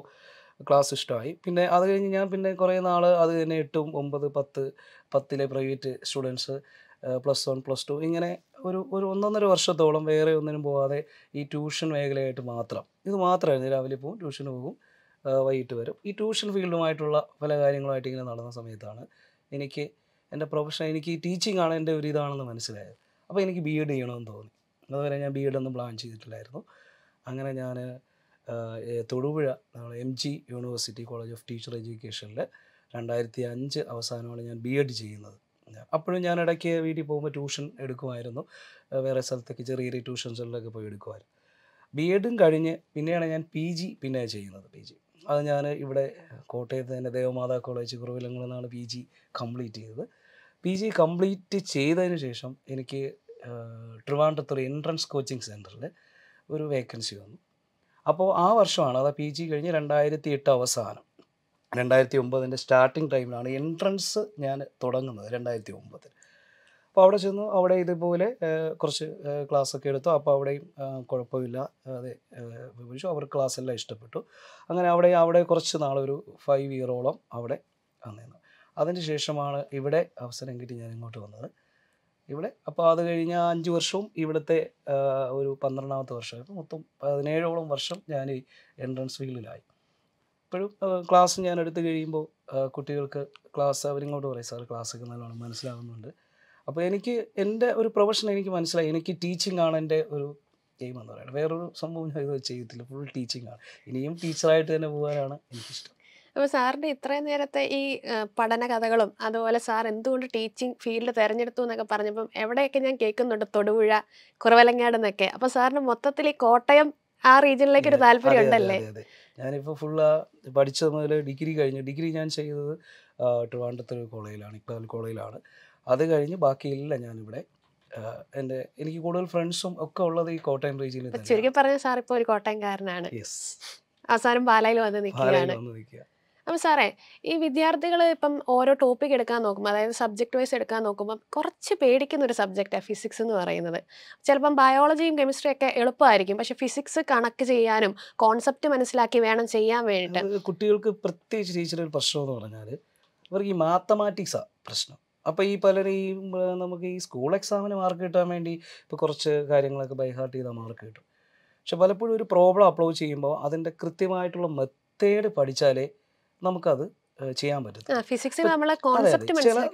ക്ലാസ് ഇഷ്ടമായി പിന്നെ അത് കഴിഞ്ഞ് ഞാൻ പിന്നെ കുറേ നാൾ അത് തന്നെ എട്ടും ഒമ്പത് പത്ത് പത്തിലെ private students plus one plus two ഇങ്ങനെ ഒരു ഒരു ഒന്നൊന്നര വർഷത്തോളം വേറെ ഒന്നിനും പോവാതെ ഈ ട്യൂഷൻ മേഖലയായിട്ട് മാത്രം ഇത് മാത്രമായിരുന്നു രാവിലെ പോകും ട്യൂഷന് പോകും വൈകിട്ട് വരും ഈ ട്യൂഷൻ ഫീൽഡുമായിട്ടുള്ള പല കാര്യങ്ങളുമായിട്ട് ഇങ്ങനെ നടന്ന സമയത്താണ് എനിക്ക് എൻ്റെ പ്രൊഫഷൻ എനിക്ക് ടീച്ചിങ് ആണ് എൻ്റെ ഒരു ഇതാണെന്ന് മനസ്സിലായത് അപ്പോൾ എനിക്ക് ബി എഡ് ചെയ്യണമെന്ന് തോന്നി അതുവരെ ഞാൻ ബി എഡ് ഒന്നും പ്ലാൻ ചെയ്തിട്ടില്ലായിരുന്നു അങ്ങനെ ഞാൻ Thodupuzha M G university college of teacher എഡ്യൂക്കേഷനിൽ രണ്ടായിരത്തി അഞ്ച് അവസാനമാണ് ഞാൻ ബി എഡ് ചെയ്യുന്നത് അപ്പോഴും ഞാൻ ഇടയ്ക്ക് വീട്ടിൽ പോകുമ്പോൾ ട്യൂഷൻ എടുക്കുമായിരുന്നു വേറെ സ്ഥലത്തൊക്കെ ചെറിയ ചെറിയ ട്യൂഷൻസുകളിലൊക്കെ പോയി എടുക്കുമായിരുന്നു ബി എഡും കഴിഞ്ഞ് പിന്നെയാണ് ഞാൻ പി ജി പിന്നെ ചെയ്യുന്നത് പി ജി അത് ഞാൻ ഇവിടെ കോട്ടയത്ത് തന്നെ ദേവമാതാ കോളേജ് കുറവിലങ്ങളെന്നാണ് പി ജി കംപ്ലീറ്റ് ചെയ്തത് പി ജി കംപ്ലീറ്റ് ചെയ്തതിന് ശേഷം എനിക്ക് ട്രിവാൻഡ്രത്തൊരു എൻട്രൻസ് കോച്ചിങ് സെൻറ്ററിൽ ഒരു വേക്കൻസി വന്നു അപ്പോൾ ആ വർഷമാണ് അതാ പി ജി കഴിഞ്ഞ് രണ്ടായിരത്തി എട്ട് അവസാനം രണ്ടായിരത്തി ഒമ്പതിൻ്റെ സ്റ്റാർട്ടിങ് ടൈമിലാണ് എൻട്രൻസ് ഞാൻ തുടങ്ങുന്നത് രണ്ടായിരത്തി ഒമ്പതിൽ അപ്പോൾ അവിടെ ചെന്നു അവിടെ ഇതുപോലെ കുറച്ച് ക്ലാസ് ഒക്കെ എടുത്തു അപ്പോൾ അവിടെയും കുഴപ്പമില്ല അതെ വിവരിച്ചു അവർ ക്ലാസ് എല്ലാം ഇഷ്ടപ്പെട്ടു അങ്ങനെ അവിടെ അവിടെ കുറച്ച് നാളൊരു ഫൈവ് ഇയറോളം അവിടെ നിന്നു അതിന് ശേഷമാണ് ഇവിടെ അവസരം കിട്ടി ഞാൻ ഇങ്ങോട്ട് വന്നത് ഇവിടെ അപ്പോൾ അത് കഴിഞ്ഞ അഞ്ച് വർഷവും ഇവിടുത്തെ ഒരു പന്ത്രണ്ടാമത്തെ വർഷമായിരുന്നു മൊത്തം പതിനേഴോളം വർഷം ഞാൻ ഈ എൻട്രൻസ് ഫീൽഡിലായി ഇപ്പോഴും ക്ലാസ് ഞാൻ എടുത്തു കഴിയുമ്പോൾ കുട്ടികൾക്ക് ക്ലാസ് അവരിങ്ങോട്ട് പറയും സാർ ക്ലാസ്സൊക്കെ നല്ലോണം മനസ്സിലാകുന്നുണ്ട് അപ്പോൾ എനിക്ക് എൻ്റെ ഒരു പ്രൊഫഷൻ എനിക്ക് മനസ്സിലായി എനിക്ക് ടീച്ചിങ് ആണ് എൻ്റെ ഒരു ഗെയിം എന്ന് പറയുന്നത് വേറൊരു സംഭവം ഞാൻ ഇത് ചെയ്യത്തില്ല ഫുൾ ടീച്ചിങ് ആണ് ഇനിയും ടീച്ചറായിട്ട് തന്നെ പോകാനാണ് എനിക്കിഷ്ടം അപ്പോൾ സാറിൻ്റെ ഇത്രയും നേരത്തെ ഈ പഠന കഥകളും അതുപോലെ സാർ എന്തുകൊണ്ട് ടീച്ചിങ് ഫീൽഡ് തിരഞ്ഞെടുത്തു എന്നൊക്കെ പറഞ്ഞപ്പം എവിടെയൊക്കെ ഞാൻ കേൾക്കുന്നുണ്ട് തൊടുപുഴ കുറവലങ്ങാട് എന്നൊക്കെ അപ്പോൾ സാറിന് മൊത്തത്തിൽ ഈ കോട്ടയം ആ റീജിയനിലേക്ക് ഒരു താല്പര്യം ഉണ്ടല്ലേ ഞാനിപ്പോൾ ഫുൾ പഠിച്ചത് മുതൽ ഡിഗ്രി കഴിഞ്ഞു ഡിഗ്രി ഞാൻ ചെയ്തത് ട്രിവാൻഡ്രത്ത് കോളേജിലാണ് ഇക്ബാൽ കോളേജിലാണ് അത് കഴിഞ്ഞ് ബാക്കിയില്ല ഞാനിവിടെ എന്റെ എനിക്ക് കൂടുതൽ ഫ്രണ്ട്സും ഒക്കെ ഉള്ളത് ഈ കോട്ടയം റീജിയനിൽ ചുരുക്കി പറഞ്ഞ സാർ ഇപ്പോൾ ഒരു കോട്ടയംകാരനാണ് അവസാനം പാലായിൽ വന്ന് നിൽക്കുകയാണ് അപ്പം സാറേ ഈ വിദ്യാർത്ഥികൾ ഇപ്പം ഓരോ ടോപ്പിക് എടുക്കാൻ നോക്കുമ്പോൾ അതായത് സബ്ജക്ട് വൈസ് എടുക്കാൻ നോക്കുമ്പോൾ കുറച്ച് പേടിക്കുന്ന ഒരു സബ്ജക്റ്റാണ് ഫിസിക്സ് എന്ന് പറയുന്നത് ചിലപ്പം ബയോളജിയും കെമിസ്ട്രിയും ഒക്കെ എളുപ്പമായിരിക്കും പക്ഷെ ഫിസിക്സ് കണക്ക് ചെയ്യാനും കോൺസെപ്റ്റ് മനസ്സിലാക്കി വേണം ചെയ്യാൻ വേണ്ടിയിട്ട് കുട്ടികൾക്ക് പ്രത്യേകിച്ച് ടീച്ചറിൽ പ്രശ്നം എന്ന് പറഞ്ഞാൽ അവർക്ക് ഈ മാത്തമാറ്റിക്സാണ് പ്രശ്നം അപ്പോൾ ഈ പലരെയും നമുക്ക് ഈ സ്കൂൾ എക്സാമിന് മാർക്ക് കിട്ടാൻ വേണ്ടി ഇപ്പോൾ കുറച്ച് കാര്യങ്ങളൊക്കെ ബൈഹാർട്ട് ചെയ്താൽ മാർക്ക് കിട്ടും പക്ഷെ പലപ്പോഴും ഒരു പ്രോബ്ലം അപ്ലോഡ് ചെയ്യുമ്പോൾ അതിൻ്റെ കൃത്യമായിട്ടുള്ള മെത്തേഡ് പഠിച്ചാലേ നമുക്കത് ചെയ്യാൻ പറ്റും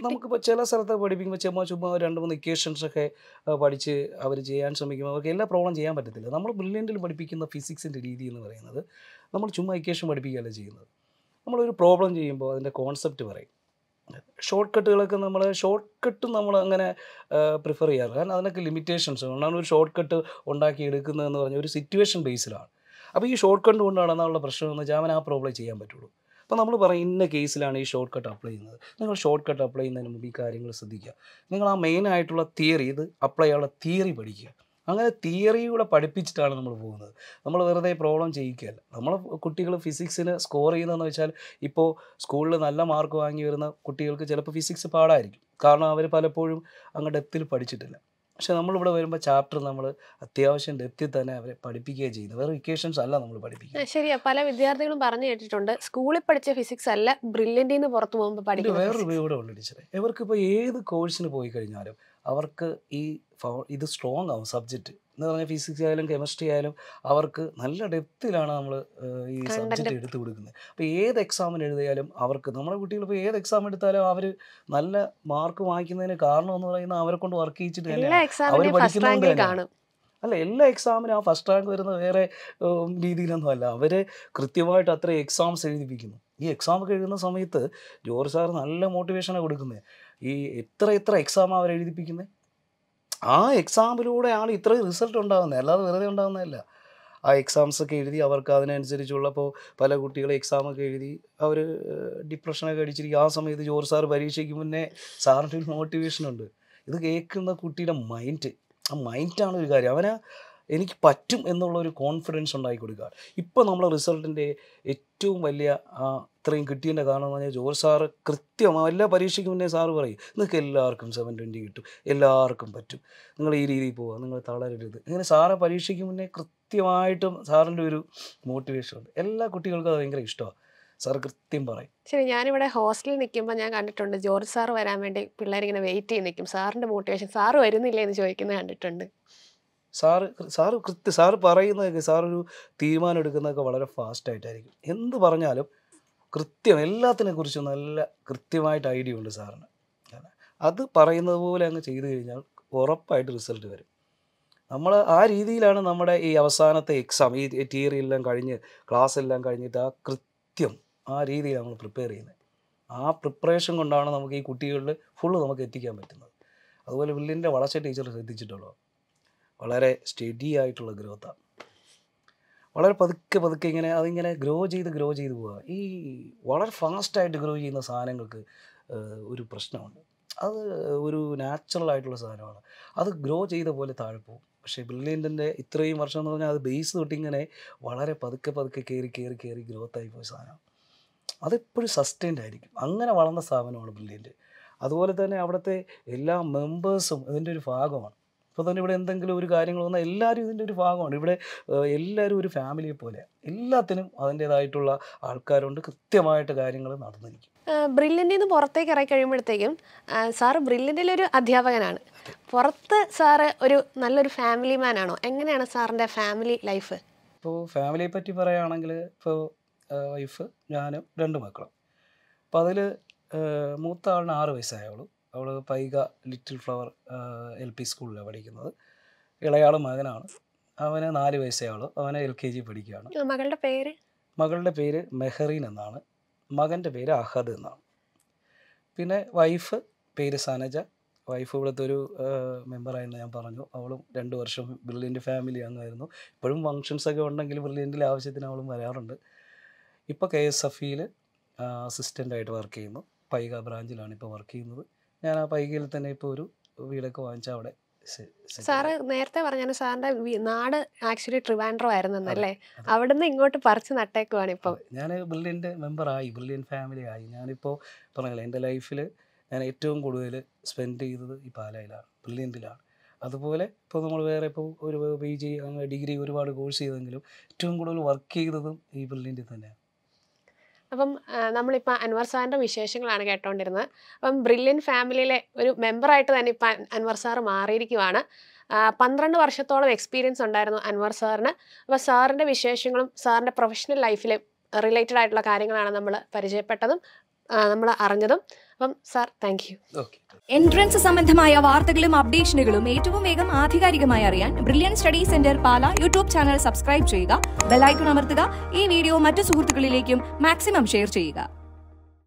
നമുക്കിപ്പോൾ ചില സ്ഥലത്ത് പഠിപ്പിക്കുമ്പോൾ ചുമ്മാ ചുമ്മാ രണ്ട് മൂന്ന് ഇക്വേഷൻസ് ഒക്കെ പഠിച്ച് അവർ ചെയ്യാൻ ശ്രമിക്കുമ്പോൾ അവർക്ക് എല്ലാ പ്രോബ്ലം ചെയ്യാൻ പറ്റത്തില്ല നമ്മൾ ബ്രില്യൻറ്റിൽ പഠിപ്പിക്കുന്ന ഫിസിക്സിൻ്റെ രീതി എന്ന് പറയുന്നത് നമ്മൾ ചുമ്മാ ഇക്വേഷൻ പഠിപ്പിക്കുകയല്ല ചെയ്യുന്നത് നമ്മളൊരു പ്രോബ്ലം ചെയ്യുമ്പോൾ അതിൻ്റെ കോൺസെപ്റ്റ് പറയും ഷോർട്ട് കട്ടുകളൊക്കെ നമ്മൾ ഷോർട്ട് കട്ട് നമ്മൾ അങ്ങനെ പ്രിഫർ ചെയ്യാറ് കാരണം അതിനൊക്കെ ലിമിറ്റേഷൻസ് കൊണ്ടാണ് ഒരു ഷോർട്ട് കട്ട് ഉണ്ടാക്കി എടുക്കുന്നതെന്ന് പറഞ്ഞാൽ ഒരു സിറ്റുവേഷൻ ബേസിലാണ് അപ്പോൾ ഈ ഷോർട്ട് കട്ട് കൊണ്ടാണ് എന്നുള്ള പ്രശ്നം എന്ന് വെച്ചാൽ അവൻ ആ പ്രോബ്ലം ചെയ്യാൻ പറ്റുള്ളൂ അപ്പോൾ നമ്മൾ പറയും ഇന്ന കേസിലാണ് ഈ ഷോർട്ട് കട്ട് അപ്ലൈ ചെയ്യുന്നത് നിങ്ങൾ ഷോർട്ട് കട്ട് അപ്ലൈ ചെയ്യുന്നതിന് മുമ്പ് ഈ കാര്യങ്ങൾ ശ്രദ്ധിക്കുക നിങ്ങൾ ആ മെയിൻ ആയിട്ടുള്ള തിയറി ഇത് അപ്ലൈ ചെയ്യാനുള്ള തിയറി പഠിക്കുക അങ്ങനെ തിയറി കൂടെ പഠിപ്പിച്ചിട്ടാണ് നമ്മൾ പോകുന്നത് നമ്മൾ വെറുതെ പ്രോബ്ലം ചെയ്യിക്കുകയല്ല നമ്മൾ കുട്ടികൾ ഫിസിക്സിന് സ്കോർ ചെയ്യുന്നതെന്ന് വെച്ചാൽ ഇപ്പോൾ സ്കൂളിൽ നല്ല മാർക്ക് വാങ്ങി വരുന്ന കുട്ടികൾക്ക് ചിലപ്പോൾ ഫിസിക്സ് പാടായിരിക്കും കാരണം അവർ പലപ്പോഴും അങ്ങ് ഡെപ്തിൽ പഠിച്ചിട്ടില്ല പക്ഷെ നമ്മളിവിടെ വരുമ്പോൾ ചാപ്റ്റർ നമ്മൾ അത്യാവശ്യം ഡെപ്തിൽ തന്നെ അവരെ പഠിപ്പിക്കുകയാണ് ചെയ്യുന്നത് വേറെ ഇക്വേഷൻസ് അല്ല നമ്മൾ പഠിപ്പിക്കുന്നത് ശരിയാ പല വിദ്യാർത്ഥികളും പറഞ്ഞു കേട്ടിട്ടുണ്ട് സ്കൂളിൽ പഠിച്ച ഫിസിക്സ് അല്ല ബ്രില്യൻ്റിൽ നിന്ന് പുറത്തു പോകുമ്പോൾ പഠിക്കുന്നത് വേറൊരു ഉപയോഗം ഉള്ളു ടീച്ചറെ ഇവർക്ക് ഇപ്പോൾ ഏത് കോഴ്സിന് പോയി കഴിഞ്ഞാലും അവർക്ക് ഈ ഇത് സ്ട്രോങ് ആവും സബ്ജക്റ്റ് എന്ന് പറഞ്ഞാൽ ഫിസിക്സ് ആയാലും കെമിസ്ട്രി ആയാലും അവർക്ക് നല്ല ഡെപ്തിലാണ് നമ്മൾ ഈ സബ്ജക്റ്റ് എടുത്തു കൊടുക്കുന്നത് അപ്പോൾ ഏത് എക്സാമിന് എഴുതിയാലും അവർക്ക് നമ്മുടെ കുട്ടികൾ ഇപ്പോൾ ഏത് എക്സാം എടുത്താലും അവർ നല്ല മാർക്ക് വാങ്ങിക്കുന്നതിന് കാരണം എന്ന് പറയുന്നത് അവരെ കൊണ്ട് വർക്ക് ചെയ്യിച്ചിട്ട് അവർ പഠിക്കുന്നത് അല്ല എല്ലാ എക്സാമിനും ആ ഫസ്റ്റ് റാങ്ക് വരുന്ന വേറെ രീതിയിലൊന്നും അല്ല അവരെ കൃത്യമായിട്ട് അത്രയും എക്സാംസ് എഴുതിപ്പിക്കുന്നു ഈ ഒക്കെ എഴുതുന്ന സമയത്ത് ജോർജ് സാർ നല്ല മോട്ടിവേഷനാണ് കൊടുക്കുന്നത് ഈ എത്ര എത്ര എക്സാം അവർ എഴുതിപ്പിക്കുന്നത് ആ ആണ് ഇത്രയും റിസൾട്ട് ഉണ്ടാകുന്നത് അല്ലാതെ വെറുതെ ഉണ്ടാകുന്നതല്ല ആ എക്സാംസ് ഒക്കെ എഴുതി അവർക്ക് അതിനനുസരിച്ചുള്ളപ്പോൾ പല കുട്ടികളും എക്സാമൊക്കെ എഴുതി അവർ ഡിപ്രഷനൊക്കെ അടിച്ചിരിക്കും ആ സമയത്ത് ജോർജ് സാർ പരീക്ഷയ്ക്ക് മുന്നേ സാറിൻ്റെ ഒരു മോട്ടിവേഷൻ ഉണ്ട് ഇത് കേൾക്കുന്ന കുട്ടിയുടെ മൈൻഡ് ആ മൈൻഡാണ് ഒരു കാര്യം അവനാ എനിക്ക് പറ്റും എന്നുള്ള ഒരു കോൺഫിഡൻസ് ഉണ്ടാക്കി കൊടുക്കുക ഇപ്പോൾ നമ്മളെ റിസൾട്ടിൻ്റെ ഏറ്റവും വലിയ ആ ഇത്രയും കിട്ടിയതിൻ്റെ എന്ന് പറഞ്ഞാൽ ജോർജ് സാറ് കൃത്യം എല്ലാ പരീക്ഷയ്ക്ക് മുന്നേ സാറ് പറയും നിങ്ങൾക്ക് എല്ലാവർക്കും സെവൻ ട്വൻറ്റി കിട്ടും എല്ലാവർക്കും പറ്റും നിങ്ങൾ ഈ രീതിയിൽ പോവുക നിങ്ങൾ തളരരുത് ഇങ്ങനെ സാറെ പരീക്ഷയ്ക്ക് മുന്നേ കൃത്യമായിട്ടും സാറിൻ്റെ ഒരു മോട്ടിവേഷൻ ഉണ്ട് എല്ലാ കുട്ടികൾക്കും അത് ഭയങ്കര ഇഷ്ടമാണ് സാർ കൃത്യം പറയും ശരി ഞാനിവിടെ ഹോസ്റ്റലിൽ നിൽക്കുമ്പോൾ ഞാൻ കണ്ടിട്ടുണ്ട് ജോർജ് സാർ വരാൻ വേണ്ടി പിള്ളേരിങ്ങനെ വെയിറ്റ് ചെയ്ത് നിൽക്കും സാറിൻ്റെ മോട്ടിവേഷൻ സാറ് വരുന്നില്ല എന്ന് ചോദിക്കുന്നത് കണ്ടിട്ടുണ്ട് സാറ് സാറ് കൃത്യം സാറ് പറയുന്നതൊക്കെ സാറൊരു തീരുമാനം എടുക്കുന്നതൊക്കെ വളരെ ഫാസ്റ്റായിട്ടായിരിക്കും എന്ത് പറഞ്ഞാലും കൃത്യം എല്ലാത്തിനെ കുറിച്ചും നല്ല കൃത്യമായിട്ട് ഐഡിയ ഉണ്ട് സാറിന് അത് പറയുന്നത് പോലെ അങ്ങ് ചെയ്തു കഴിഞ്ഞാൽ ഉറപ്പായിട്ട് റിസൾട്ട് വരും നമ്മൾ ആ രീതിയിലാണ് നമ്മുടെ ഈ അവസാനത്തെ എക്സാം ഈ തിയറി എല്ലാം കഴിഞ്ഞ് ക്ലാസ് എല്ലാം കഴിഞ്ഞിട്ട് ആ കൃത്യം ആ രീതിയിൽ നമ്മൾ പ്രിപ്പയർ ചെയ്യുന്നത് ആ പ്രിപ്പറേഷൻ കൊണ്ടാണ് നമുക്ക് ഈ കുട്ടികളിൽ ഫുള്ള് നമുക്ക് എത്തിക്കാൻ പറ്റുന്നത് അതുപോലെ വില്ലിൻ്റെ വളർച്ച ടീച്ചർ ശ്രദ്ധിച്ചിട്ടുള്ളൂ വളരെ സ്റ്റഡി ആയിട്ടുള്ള ഗ്രോത്താണ് വളരെ പതുക്കെ പതുക്കെ ഇങ്ങനെ അതിങ്ങനെ ഗ്രോ ചെയ്ത് ഗ്രോ ചെയ്ത് പോവുക ഈ വളരെ ഫാസ്റ്റായിട്ട് ഗ്രോ ചെയ്യുന്ന സാധനങ്ങൾക്ക് ഒരു പ്രശ്നമുണ്ട് അത് ഒരു നാച്ചുറൽ ആയിട്ടുള്ള സാധനമാണ് അത് ഗ്രോ ചെയ്ത പോലെ താഴെ പോകും പക്ഷേ ബ്രില്യൻറ്റിൻ്റെ ഇത്രയും വർഷം എന്ന് പറഞ്ഞാൽ അത് ബേസ് തൊട്ടിങ്ങനെ വളരെ പതുക്കെ പതുക്കെ കയറി കയറി കയറി ഗ്രോത്ത് പോയ സാധനം അതെപ്പോഴും സസ്റ്റൈൻഡ് ആയിരിക്കും അങ്ങനെ വളർന്ന സ്ഥാപനമാണ് ബ്രില്യൻറ്റ് അതുപോലെ തന്നെ അവിടുത്തെ എല്ലാ മെമ്പേഴ്സും ഇതിൻ്റെ ഒരു ഭാഗമാണ് ഇപ്പോൾ തന്നെ ഇവിടെ എന്തെങ്കിലും ഒരു കാര്യങ്ങൾ വന്നാൽ എല്ലാവരും ഇതിൻ്റെ ഒരു ഭാഗമാണ് ഇവിടെ എല്ലാവരും ഒരു ഫാമിലിയെ പോലെ എല്ലാത്തിനും അതിൻ്റെതായിട്ടുള്ള ആൾക്കാരുണ്ട് കൃത്യമായിട്ട് കാര്യങ്ങൾ നടന്നിരിക്കും ബ്രില്ലിൻ്റെ നിന്ന് പുറത്തേക്ക് ഇറക്കി കഴിയുമ്പോഴത്തേക്കും സാറ് ഒരു അധ്യാപകനാണ് പുറത്ത് സാറ് ഒരു നല്ലൊരു ഫാമിലി മാൻ ആണോ എങ്ങനെയാണ് സാറിൻ്റെ ഫാമിലി ലൈഫ് ഇപ്പോൾ ഫാമിലിയെ പറ്റി പറയുകയാണെങ്കിൽ ഇപ്പോൾ വൈഫ് ഞാനും രണ്ട് മക്കളും അപ്പോൾ അതിൽ മൂത്ത ആളിന് ആറ് വയസ്സായുള്ളൂ അവൾ Paika little flower L P സ്കൂളിലാണ് പഠിക്കുന്നത് ഇളയാൾ മകനാണ് അവന് നാല് വയസ്സേ ആള് അവനെ എൽ കെ ജി പഠിക്കുകയാണ് മകളുടെ പേര് മകളുടെ പേര് മെഹറീൻ എന്നാണ് മകൻ്റെ പേര് അഹദ് എന്നാണ് പിന്നെ വൈഫ് പേര് സനജ വൈഫ് ഇവിടുത്തെ ഒരു മെമ്പറായിരുന്നു ഞാൻ പറഞ്ഞു അവളും രണ്ട് വർഷം ബ്രില്യൻ്റ് ഫാമിലി അംഗമായിരുന്നു ഇപ്പോഴും ഫങ്ഷൻസ് ഒക്കെ ഉണ്ടെങ്കിൽ ബ്രില്യൻ്റിൽ ആവശ്യത്തിന് അവളും വരാറുണ്ട് ഇപ്പോൾ കെ എസ് എഫ് ഇയിൽ അസിസ്റ്റൻ്റായിട്ട് വർക്ക് ചെയ്യുന്നു പൈക ബ്രാഞ്ചിലാണ് ഇപ്പോൾ വർക്ക് ചെയ്യുന്നത് ഞാൻ ആ പൈകയിൽ തന്നെ ഇപ്പോൾ ഒരു വീടൊക്കെ വാങ്ങിച്ച അവിടെ സാറ് നേരത്തെ പറഞ്ഞു സാറിന്റെ നാട് ആക്ച്വലി ട്രിവാൻഡ്രോ ആയിരുന്നല്ലേ അവിടുന്ന് ഇങ്ങോട്ട് പറിച്ച് നട്ടേക്കുവാണ് ഇപ്പോൾ ഞാൻ ബ്രില്യൻ്റെ മെമ്പറായി ബ്രില്യൻ ഫാമിലി ആയി ഞാനിപ്പോൾ പറഞ്ഞില്ല എൻ്റെ ലൈഫിൽ ഞാൻ ഏറ്റവും കൂടുതൽ സ്പെൻഡ് ചെയ്തത് ഈ പാലയിലാണ് ബ്രില്യൻറ്റിലാണ് അതുപോലെ ഇപ്പോൾ നമ്മൾ വേറെ ഇപ്പോൾ ഒരു പി ജി ഡിഗ്രി ഒരുപാട് കോഴ്സ് ചെയ്തെങ്കിലും ഏറ്റവും കൂടുതൽ വർക്ക് ചെയ്തതും ഈ ബ്രില്യൻറ്റിൽ തന്നെയാണ് അപ്പം നമ്മളിപ്പോൾ അൻവർ സാറിൻ്റെ വിശേഷങ്ങളാണ് കേട്ടോണ്ടിരുന്നത് അപ്പം ബ്രില്യൻ ഫാമിലിയിലെ ഒരു മെമ്പറായിട്ട് തന്നെ ഇപ്പം അൻവർ സാർ മാറിയിരിക്കുവാണ് പന്ത്രണ്ട് വർഷത്തോളം എക്സ്പീരിയൻസ് ഉണ്ടായിരുന്നു അൻവർ സാറിന് അപ്പോൾ സാറിൻ്റെ വിശേഷങ്ങളും സാറിൻ്റെ പ്രൊഫഷണൽ ലൈഫിലെ റിലേറ്റഡ് ആയിട്ടുള്ള കാര്യങ്ങളാണ് നമ്മൾ പരിചയപ്പെട്ടതും നമ്മൾ അറിഞ്ഞതും അപ്പം സാർ താങ്ക് യു എൻട്രൻസ് സംബന്ധമായ വാർത്തകളും അപ്ഡേഷനുകളും ഏറ്റവും വേഗം ആധികാരികമായി അറിയാൻ brilliant study centre Pala YouTube channel subscribe ചെയ്യുക ബെലൈക്കൺ അമർത്തുക ഈ വീഡിയോ മറ്റു സുഹൃത്തുക്കളിലേക്കും മാക്സിമം ഷെയർ ചെയ്യുക